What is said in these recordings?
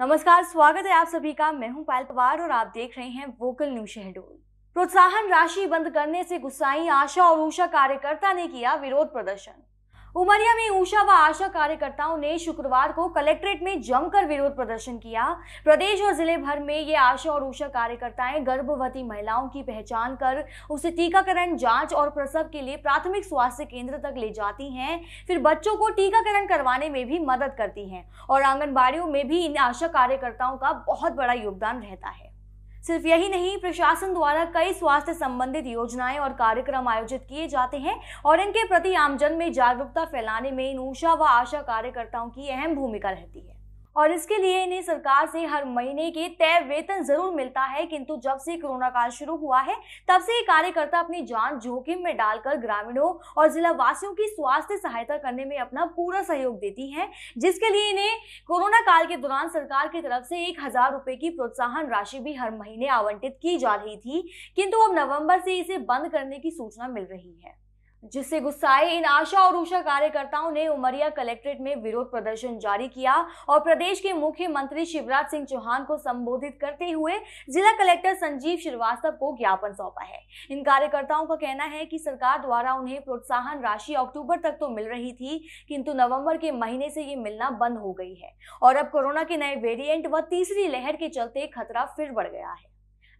नमस्कार स्वागत है आप सभी का मैं हूं पायल पवार और आप देख रहे हैं वोकल न्यूज शहडोल प्रोत्साहन राशि बंद करने से गुस्साई आशा और ऊषा कार्यकर्ता ने किया विरोध प्रदर्शन उमरिया में ऊषा व आशा कार्यकर्ताओं ने शुक्रवार को कलेक्ट्रेट में जमकर विरोध प्रदर्शन किया प्रदेश और जिले भर में ये आशा और ऊषा कार्यकर्ताएं गर्भवती महिलाओं की पहचान कर उसे टीकाकरण जांच और प्रसव के लिए प्राथमिक स्वास्थ्य केंद्र तक ले जाती हैं फिर बच्चों को टीकाकरण करवाने में भी मदद करती हैं और आंगनबाड़ियों में भी इन आशा कार्यकर्ताओं का बहुत बड़ा योगदान रहता है सिर्फ यही नहीं प्रशासन द्वारा कई स्वास्थ्य संबंधित योजनाएं और कार्यक्रम आयोजित किए जाते हैं और इनके प्रति आमजन में जागरूकता फैलाने में इन ऊषा व आशा कार्यकर्ताओं की अहम भूमिका रहती है और इसके लिए इन्हें सरकार से हर महीने के तय वेतन जरूर मिलता है किंतु जब से कोरोना काल शुरू हुआ है तब से ये कार्यकर्ता अपनी जान जोखिम में डालकर ग्रामीणों और जिला वासियों की स्वास्थ्य सहायता करने में अपना पूरा सहयोग देती है जिसके लिए इन्हें कोरोना काल के दौरान सरकार की तरफ से एक हजार रुपए की प्रोत्साहन राशि भी हर महीने आवंटित की जा रही थी किंतु अब नवंबर से इसे बंद करने की सूचना मिल रही है जिससे गुस्साए इन आशा और ऊषा कार्यकर्ताओं ने उमरिया कलेक्ट्रेट में विरोध प्रदर्शन जारी किया और प्रदेश के मुख्यमंत्री शिवराज सिंह चौहान को संबोधित करते हुए जिला कलेक्टर संजीव श्रीवास्तव को ज्ञापन सौंपा है इन कार्यकर्ताओं का कहना है कि सरकार द्वारा उन्हें प्रोत्साहन राशि अक्टूबर तक तो मिल रही थी किंतु नवम्बर के महीने से ये मिलना बंद हो गई है और अब कोरोना के नए वेरियंट व तीसरी लहर के चलते खतरा फिर बढ़ गया है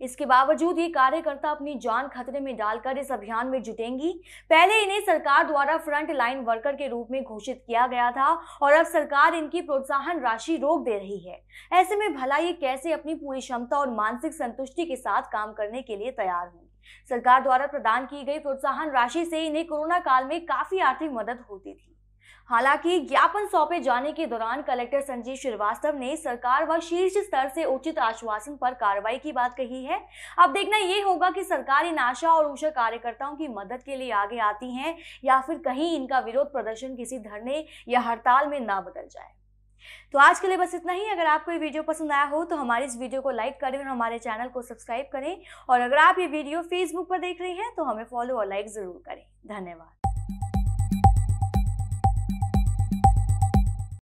इसके बावजूद ये कार्यकर्ता अपनी जान खतरे में डालकर इस अभियान में जुटेंगी पहले इन्हें सरकार द्वारा फ्रंट लाइन वर्कर के रूप में घोषित किया गया था और अब सरकार इनकी प्रोत्साहन राशि रोक दे रही है ऐसे में भला ये कैसे अपनी पूरी क्षमता और मानसिक संतुष्टि के साथ काम करने के लिए तैयार हूँ सरकार द्वारा प्रदान की गई प्रोत्साहन राशि से इन्हें कोरोना काल में काफी आर्थिक मदद होती थी हालांकि ज्ञापन सौंपे जाने के दौरान कलेक्टर संजीव श्रीवास्तव ने सरकार व शीर्ष स्तर से उचित आश्वासन पर कार्रवाई की बात कही है अब देखना यह होगा कि सरकार इन आशा और ऊषा कार्यकर्ताओं की मदद के लिए आगे आती है या फिर कहीं इनका विरोध प्रदर्शन किसी धरने या हड़ताल में ना बदल जाए तो आज के लिए बस इतना ही अगर आपको ये वीडियो पसंद आया हो तो हमारे इस वीडियो को लाइक करें और हमारे चैनल को सब्सक्राइब करें और अगर आप ये वीडियो फेसबुक पर देख रहे हैं तो हमें फॉलो और लाइक ज़रूर करें धन्यवाद